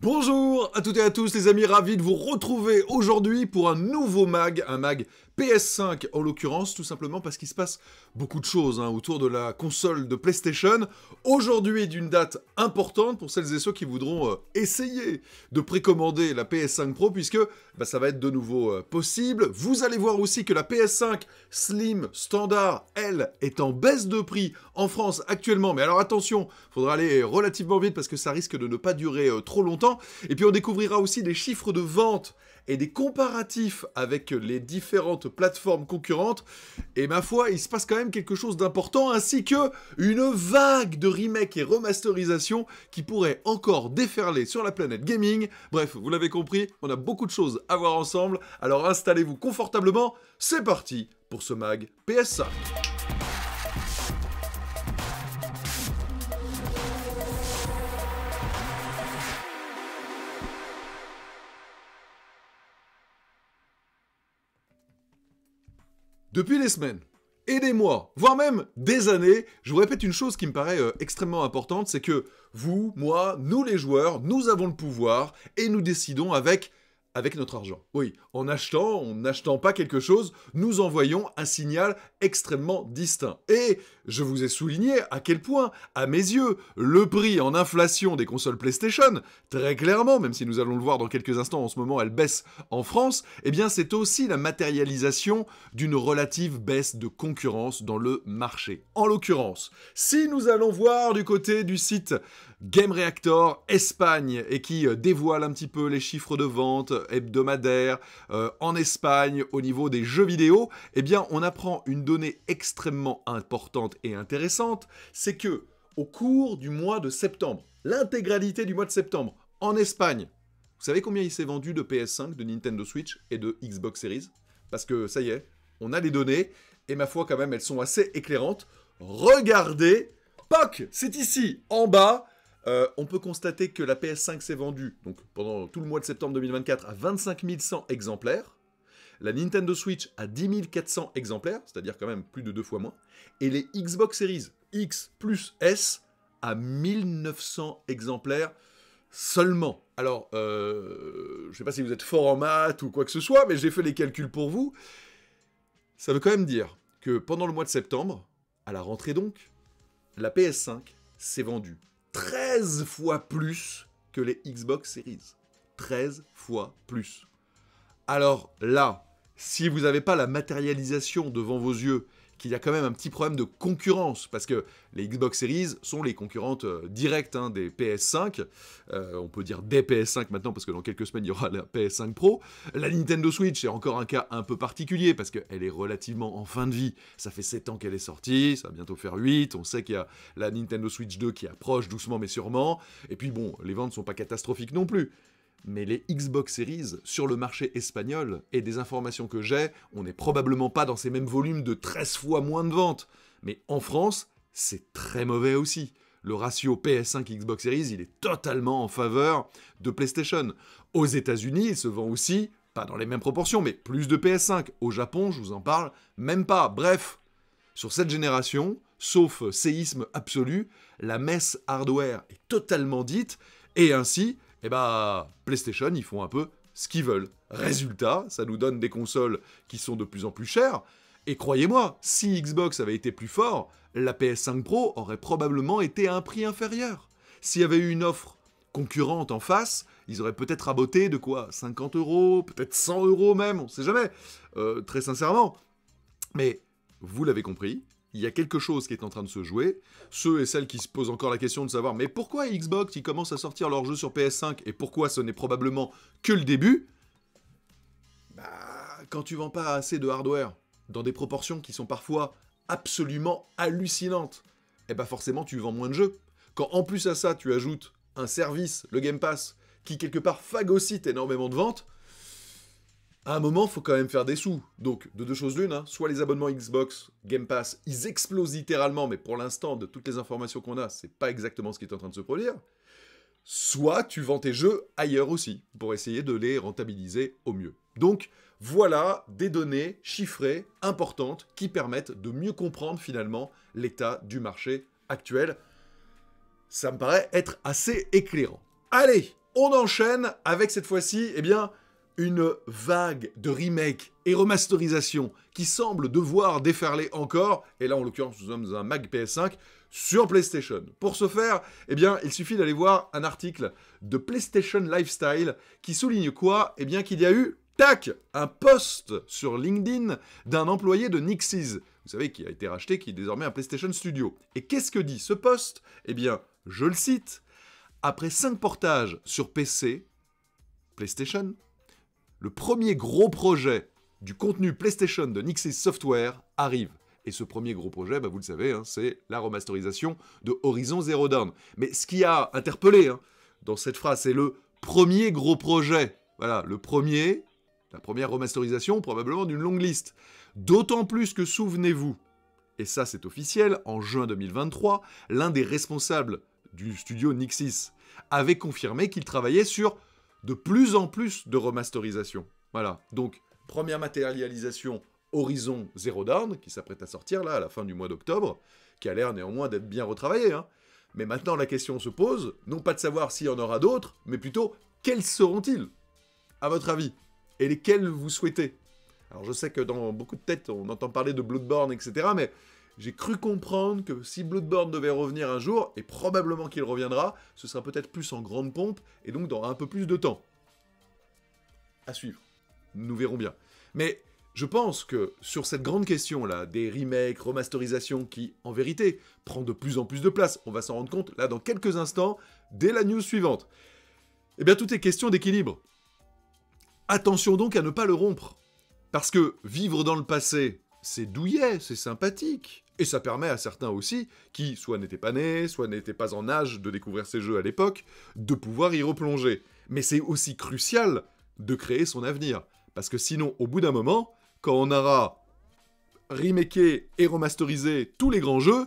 Bonjour à toutes et à tous les amis, ravi de vous retrouver aujourd'hui pour un nouveau mag, un mag PS5 en l'occurrence, tout simplement parce qu'il se passe beaucoup de choses hein, autour de la console de PlayStation. Aujourd'hui d'une date importante pour celles et ceux qui voudront euh, essayer de précommander la PS5 Pro, puisque bah, ça va être de nouveau euh, possible. Vous allez voir aussi que la PS5 Slim standard, elle, est en baisse de prix en France actuellement. Mais alors attention, faudra aller relativement vite parce que ça risque de ne pas durer euh, trop longtemps. Et puis on découvrira aussi des chiffres de vente et des comparatifs avec les différentes plateformes concurrentes. Et ma foi, il se passe quand même quelque chose d'important, ainsi que une vague de remakes et remasterisations qui pourrait encore déferler sur la planète gaming. Bref, vous l'avez compris, on a beaucoup de choses à voir ensemble. Alors installez-vous confortablement. C'est parti pour ce mag ps Depuis des semaines et des mois, voire même des années, je vous répète une chose qui me paraît euh, extrêmement importante, c'est que vous, moi, nous les joueurs, nous avons le pouvoir et nous décidons avec avec notre argent. Oui, en achetant, en n'achetant pas quelque chose, nous envoyons un signal extrêmement distinct. Et je vous ai souligné à quel point, à mes yeux, le prix en inflation des consoles PlayStation, très clairement, même si nous allons le voir dans quelques instants, en ce moment elle baisse en France, eh bien c'est aussi la matérialisation d'une relative baisse de concurrence dans le marché. En l'occurrence, si nous allons voir du côté du site Game Reactor Espagne et qui euh, dévoile un petit peu les chiffres de vente euh, hebdomadaires euh, en Espagne au niveau des jeux vidéo, eh bien on apprend une donnée extrêmement importante et intéressante, c'est que au cours du mois de septembre, l'intégralité du mois de septembre en Espagne, vous savez combien il s'est vendu de PS5, de Nintendo Switch et de Xbox Series Parce que ça y est, on a les données et ma foi quand même elles sont assez éclairantes. Regardez, POC, c'est ici en bas euh, on peut constater que la PS5 s'est vendue donc, pendant tout le mois de septembre 2024 à 25 100 exemplaires, la Nintendo Switch à 10 400 exemplaires, c'est-à-dire quand même plus de deux fois moins, et les Xbox Series X plus S à 1900 exemplaires seulement. Alors, euh, je ne sais pas si vous êtes fort en maths ou quoi que ce soit, mais j'ai fait les calculs pour vous. Ça veut quand même dire que pendant le mois de septembre, à la rentrée donc, la PS5 s'est vendue 13 fois plus que les Xbox Series. 13 fois plus. Alors là, si vous n'avez pas la matérialisation devant vos yeux qu'il y a quand même un petit problème de concurrence, parce que les Xbox Series sont les concurrentes euh, directes hein, des PS5, euh, on peut dire des PS5 maintenant, parce que dans quelques semaines, il y aura la PS5 Pro. La Nintendo Switch est encore un cas un peu particulier, parce qu'elle est relativement en fin de vie, ça fait 7 ans qu'elle est sortie, ça va bientôt faire 8, on sait qu'il y a la Nintendo Switch 2 qui approche doucement mais sûrement, et puis bon, les ventes ne sont pas catastrophiques non plus mais les Xbox Series sur le marché espagnol, et des informations que j'ai, on n'est probablement pas dans ces mêmes volumes de 13 fois moins de ventes. Mais en France, c'est très mauvais aussi. Le ratio PS5 Xbox Series, il est totalement en faveur de PlayStation. Aux États-Unis, il se vend aussi, pas dans les mêmes proportions, mais plus de PS5. Au Japon, je vous en parle même pas. Bref, sur cette génération, sauf séisme absolu, la messe hardware est totalement dite, et ainsi, et eh bah, ben, PlayStation, ils font un peu ce qu'ils veulent. Résultat, ça nous donne des consoles qui sont de plus en plus chères. Et croyez-moi, si Xbox avait été plus fort, la PS5 Pro aurait probablement été à un prix inférieur. S'il y avait eu une offre concurrente en face, ils auraient peut-être raboté de quoi 50 euros, peut-être 100 euros même, on sait jamais, euh, très sincèrement. Mais vous l'avez compris, il y a quelque chose qui est en train de se jouer. Ceux et celles qui se posent encore la question de savoir mais pourquoi Xbox ils commencent à sortir leurs jeux sur PS5 et pourquoi ce n'est probablement que le début Bah quand tu vends pas assez de hardware dans des proportions qui sont parfois absolument hallucinantes, et eh bah ben forcément tu vends moins de jeux. Quand en plus à ça tu ajoutes un service, le Game Pass, qui quelque part phagocyte énormément de ventes, à un moment, faut quand même faire des sous. Donc, de deux choses l'une, hein. soit les abonnements Xbox, Game Pass, ils explosent littéralement, mais pour l'instant, de toutes les informations qu'on a, c'est pas exactement ce qui est en train de se produire. Soit tu vends tes jeux ailleurs aussi, pour essayer de les rentabiliser au mieux. Donc, voilà des données chiffrées, importantes, qui permettent de mieux comprendre finalement l'état du marché actuel. Ça me paraît être assez éclairant. Allez, on enchaîne avec cette fois-ci, eh bien, une vague de remakes et remasterisations qui semble devoir déferler encore, et là en l'occurrence nous sommes un Mac PS5, sur PlayStation. Pour ce faire, eh bien, il suffit d'aller voir un article de PlayStation Lifestyle qui souligne quoi Eh bien qu'il y a eu, tac, un post sur LinkedIn d'un employé de Nixies, vous savez, qui a été racheté, qui est désormais un PlayStation Studio. Et qu'est-ce que dit ce post Eh bien, je le cite, après 5 portages sur PC, PlayStation, le premier gros projet du contenu PlayStation de Nixie Software arrive. Et ce premier gros projet, bah, vous le savez, hein, c'est la remasterisation de Horizon Zero Dawn. Mais ce qui a interpellé hein, dans cette phrase, c'est le premier gros projet. Voilà, le premier, la première remasterisation probablement d'une longue liste. D'autant plus que souvenez-vous, et ça c'est officiel, en juin 2023, l'un des responsables du studio Nixis avait confirmé qu'il travaillait sur de plus en plus de remasterisation. Voilà. Donc, première matérialisation Horizon Zero Dawn, qui s'apprête à sortir là à la fin du mois d'octobre, qui a l'air néanmoins d'être bien retravaillé. Hein. Mais maintenant, la question se pose, non pas de savoir s'il y en aura d'autres, mais plutôt quels seront-ils, à votre avis, et lesquels vous souhaitez. Alors, je sais que dans beaucoup de têtes, on entend parler de Bloodborne, etc., mais j'ai cru comprendre que si Bloodborne devait revenir un jour, et probablement qu'il reviendra, ce sera peut-être plus en grande pompe, et donc dans un peu plus de temps. À suivre. Nous verrons bien. Mais je pense que sur cette grande question-là, des remakes, remasterisations, qui, en vérité, prend de plus en plus de place, on va s'en rendre compte, là, dans quelques instants, dès la news suivante. Eh bien, tout est question d'équilibre. Attention donc à ne pas le rompre. Parce que vivre dans le passé, c'est douillet, c'est sympathique. Et ça permet à certains aussi, qui soit n'étaient pas nés, soit n'étaient pas en âge de découvrir ces jeux à l'époque, de pouvoir y replonger. Mais c'est aussi crucial de créer son avenir. Parce que sinon, au bout d'un moment, quand on aura remaké et remasterisé tous les grands jeux,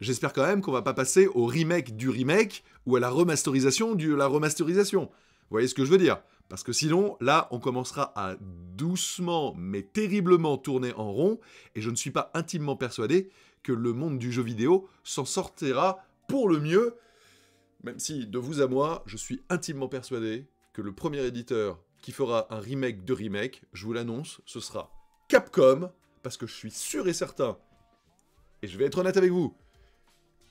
j'espère quand même qu'on va pas passer au remake du remake ou à la remasterisation de la remasterisation. Vous voyez ce que je veux dire parce que sinon, là, on commencera à doucement mais terriblement tourner en rond, et je ne suis pas intimement persuadé que le monde du jeu vidéo s'en sortira pour le mieux, même si, de vous à moi, je suis intimement persuadé que le premier éditeur qui fera un remake de remake, je vous l'annonce, ce sera Capcom, parce que je suis sûr et certain, et je vais être honnête avec vous,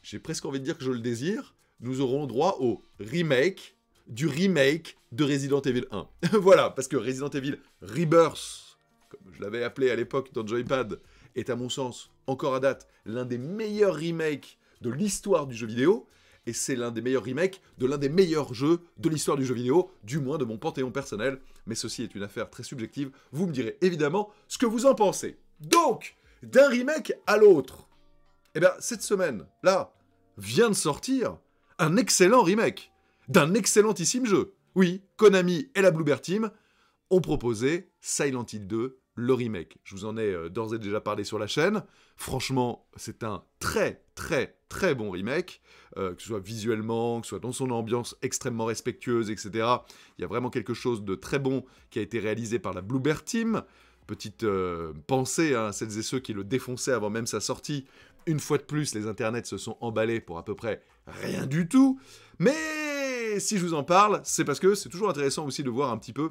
j'ai presque envie de dire que je le désire, nous aurons droit au remake du remake de Resident Evil 1. voilà, parce que Resident Evil Rebirth, comme je l'avais appelé à l'époque dans Joypad, est à mon sens, encore à date, l'un des meilleurs remakes de l'histoire du jeu vidéo, et c'est l'un des meilleurs remakes de l'un des meilleurs jeux de l'histoire du jeu vidéo, du moins de mon panthéon personnel, mais ceci est une affaire très subjective, vous me direz évidemment ce que vous en pensez. Donc, d'un remake à l'autre, eh bien cette semaine, là, vient de sortir un excellent remake d'un excellentissime jeu. Oui, Konami et la Bluebird Team ont proposé Silent Hill 2, le remake. Je vous en ai euh, d'ores et déjà parlé sur la chaîne. Franchement, c'est un très très très bon remake, euh, que ce soit visuellement, que ce soit dans son ambiance extrêmement respectueuse, etc. Il y a vraiment quelque chose de très bon qui a été réalisé par la Bluebird Team. Petite euh, pensée à hein, celles et ceux qui le défonçaient avant même sa sortie. Une fois de plus, les internets se sont emballés pour à peu près rien du tout. Mais et si je vous en parle, c'est parce que c'est toujours intéressant aussi de voir un petit peu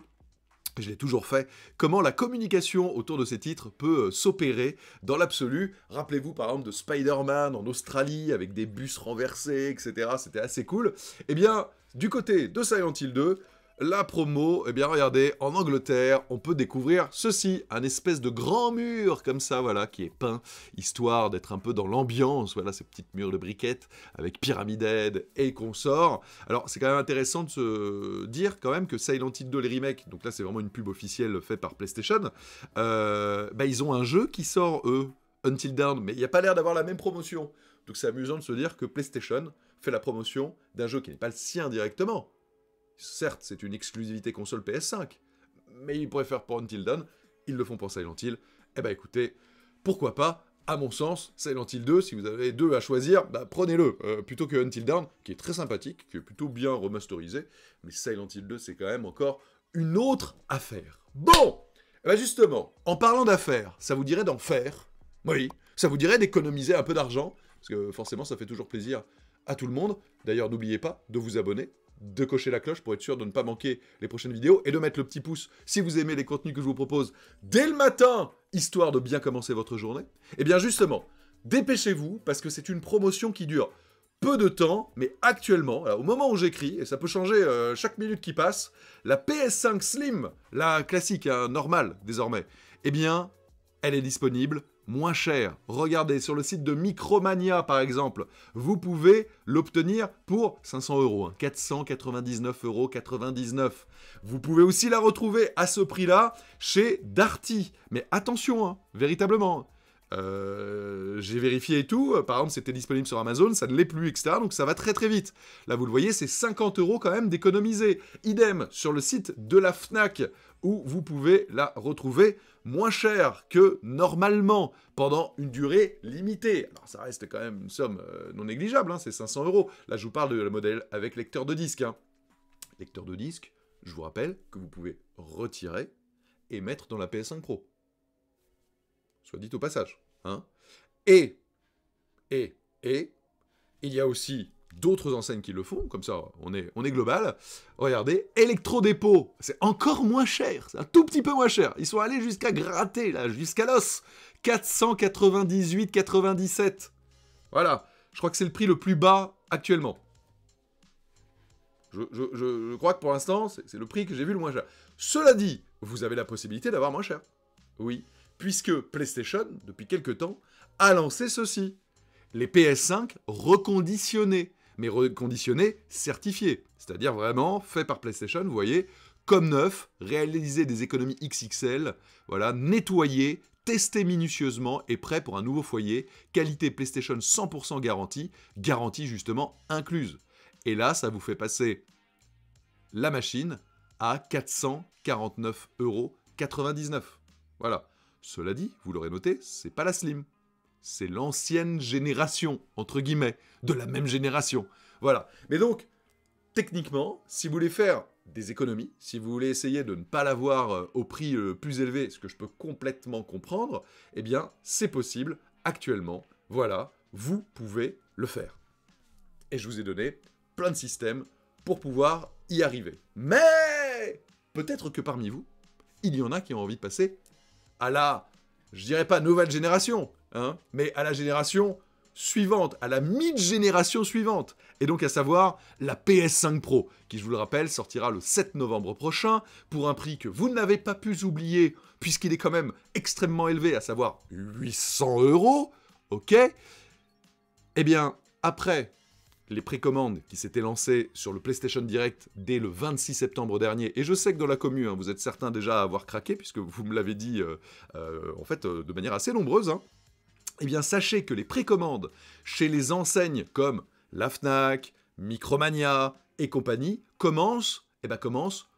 je l'ai toujours fait, comment la communication autour de ces titres peut euh, s'opérer dans l'absolu. Rappelez-vous par exemple de Spider-Man en Australie avec des bus renversés, etc. C'était assez cool. Eh bien, du côté de Silent Hill 2, la promo, eh bien regardez, en Angleterre, on peut découvrir ceci, un espèce de grand mur comme ça, voilà, qui est peint, histoire d'être un peu dans l'ambiance, voilà, ces petites murs de briquettes avec Pyramid Head et consort. Alors c'est quand même intéressant de se dire quand même que Silent Hill 2, les remakes, donc là c'est vraiment une pub officielle faite par PlayStation, euh, bah, ils ont un jeu qui sort, eux, Until Dawn, mais il n'y a pas l'air d'avoir la même promotion. Donc c'est amusant de se dire que PlayStation fait la promotion d'un jeu qui n'est pas le sien directement, Certes, c'est une exclusivité console PS5, mais ils préfèrent pour Until Dawn, ils le font pour Silent Hill. Eh ben écoutez, pourquoi pas à mon sens, Silent Hill 2, si vous avez deux à choisir, bah, prenez-le, euh, plutôt que Until Dawn, qui est très sympathique, qui est plutôt bien remasterisé, mais Silent Hill 2, c'est quand même encore une autre affaire. Bon eh ben, justement, en parlant d'affaires, ça vous dirait d'en faire Oui, ça vous dirait d'économiser un peu d'argent Parce que forcément, ça fait toujours plaisir à tout le monde. D'ailleurs, n'oubliez pas de vous abonner de cocher la cloche pour être sûr de ne pas manquer les prochaines vidéos et de mettre le petit pouce si vous aimez les contenus que je vous propose dès le matin, histoire de bien commencer votre journée. Et eh bien justement, dépêchez-vous parce que c'est une promotion qui dure peu de temps, mais actuellement, au moment où j'écris, et ça peut changer euh, chaque minute qui passe, la PS5 Slim, la classique, hein, normale désormais, eh bien, elle est disponible moins cher. Regardez, sur le site de Micromania, par exemple, vous pouvez l'obtenir pour 500 euros, 499,99 hein. euros Vous pouvez aussi la retrouver à ce prix-là chez Darty. Mais attention, hein, véritablement, euh, j'ai vérifié et tout. Par exemple, c'était disponible sur Amazon, ça ne l'est plus, etc. Donc ça va très très vite. Là, vous le voyez, c'est 50 euros quand même d'économiser. Idem sur le site de la Fnac où vous pouvez la retrouver moins cher que normalement pendant une durée limitée. Alors ça reste quand même une somme euh, non négligeable, hein, c'est 500 euros. Là, je vous parle de la modèle avec lecteur de disque. Hein. Lecteur de disque, je vous rappelle que vous pouvez retirer et mettre dans la PS5 Pro soit dit au passage. Hein et, et, et, il y a aussi d'autres enseignes qui le font, comme ça on est, on est global. Regardez, électrodépôt. c'est encore moins cher, c'est un tout petit peu moins cher. Ils sont allés jusqu'à gratter, là, jusqu'à l'os. 498,97. Voilà, je crois que c'est le prix le plus bas actuellement. je crois que pour l'instant, c'est le prix que j'ai vu le moins cher. Cela dit, vous avez la possibilité d'avoir moins cher. Oui puisque PlayStation, depuis quelque temps, a lancé ceci. Les PS5 reconditionnés, mais reconditionnés certifiés, c'est-à-dire vraiment faits par PlayStation, vous voyez, comme neuf, réalisé des économies XXL, voilà, nettoyer, testé minutieusement et prêt pour un nouveau foyer, qualité PlayStation 100% garantie, garantie justement incluse. Et là, ça vous fait passer la machine à 449,99 euros. Voilà. Cela dit, vous l'aurez noté, c'est pas la slim. C'est l'ancienne génération, entre guillemets, de la même génération. Voilà. Mais donc, techniquement, si vous voulez faire des économies, si vous voulez essayer de ne pas l'avoir euh, au prix le euh, plus élevé, ce que je peux complètement comprendre, eh bien, c'est possible actuellement. Voilà, vous pouvez le faire. Et je vous ai donné plein de systèmes pour pouvoir y arriver. Mais peut-être que parmi vous, il y en a qui ont envie de passer à la, je dirais pas nouvelle génération, hein, mais à la génération suivante, à la mi génération suivante, et donc à savoir la PS5 Pro, qui je vous le rappelle sortira le 7 novembre prochain pour un prix que vous n'avez pas pu oublier puisqu'il est quand même extrêmement élevé, à savoir 800 euros, ok Eh bien, après les précommandes qui s'étaient lancées sur le PlayStation Direct dès le 26 septembre dernier. Et je sais que dans la commune, hein, vous êtes certains déjà à avoir craqué, puisque vous me l'avez dit euh, euh, en fait euh, de manière assez nombreuse. Hein. Eh bien, sachez que les précommandes chez les enseignes comme la Fnac, Micromania et compagnie commencent, eh ben, commencent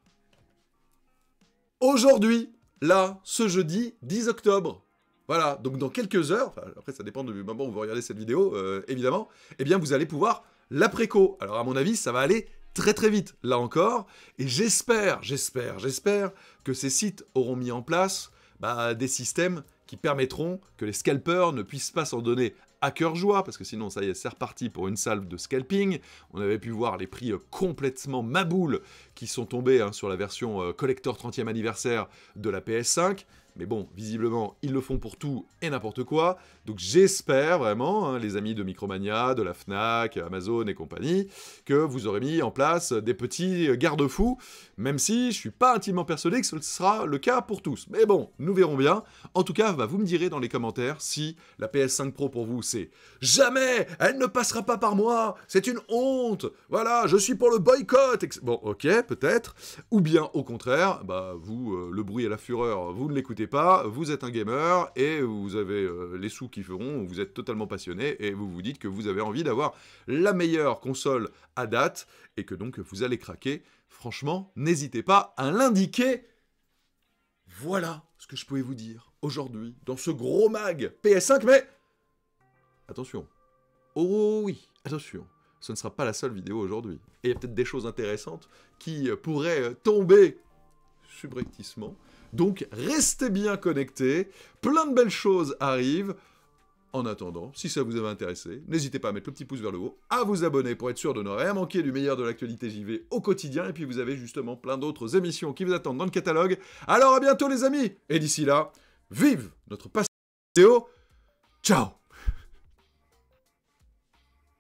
aujourd'hui, là, ce jeudi 10 octobre. Voilà, donc dans quelques heures, après ça dépend du moment où vous regardez cette vidéo, évidemment, eh bien vous allez pouvoir l'après-co. Alors à mon avis, ça va aller très très vite, là encore, et j'espère, j'espère, j'espère que ces sites auront mis en place bah, des systèmes qui permettront que les scalpers ne puissent pas s'en donner à cœur joie, parce que sinon, ça y est, c'est reparti pour une salve de scalping. On avait pu voir les prix euh, complètement maboules qui sont tombés hein, sur la version euh, collector 30e anniversaire de la PS5. Mais bon, visiblement, ils le font pour tout et n'importe quoi. Donc j'espère vraiment, hein, les amis de Micromania, de la FNAC, Amazon et compagnie, que vous aurez mis en place des petits garde-fous, même si je ne suis pas intimement persuadé que ce sera le cas pour tous. Mais bon, nous verrons bien. En tout cas, bah, vous me direz dans les commentaires si la PS5 Pro pour vous c'est « Jamais Elle ne passera pas par moi C'est une honte Voilà, je suis pour le boycott !» Bon, ok, peut-être. Ou bien, au contraire, bah, vous, euh, le bruit et la fureur, vous ne l'écoutez pas, vous êtes un gamer et vous avez euh, les sous qui feront, vous êtes totalement passionné et vous vous dites que vous avez envie d'avoir la meilleure console à date et que donc vous allez craquer. Franchement, n'hésitez pas à l'indiquer. Voilà ce que je pouvais vous dire aujourd'hui dans ce gros mag PS5, mais attention. Oh oui, attention ce ne sera pas la seule vidéo aujourd'hui. Et il y a peut-être des choses intéressantes qui euh, pourraient euh, tomber subrepticement donc restez bien connectés, plein de belles choses arrivent. En attendant, si ça vous avait intéressé, n'hésitez pas à mettre le petit pouce vers le haut, à vous abonner pour être sûr de ne rien manquer du meilleur de l'actualité JV au quotidien, et puis vous avez justement plein d'autres émissions qui vous attendent dans le catalogue. Alors à bientôt les amis, et d'ici là, vive notre passion Ciao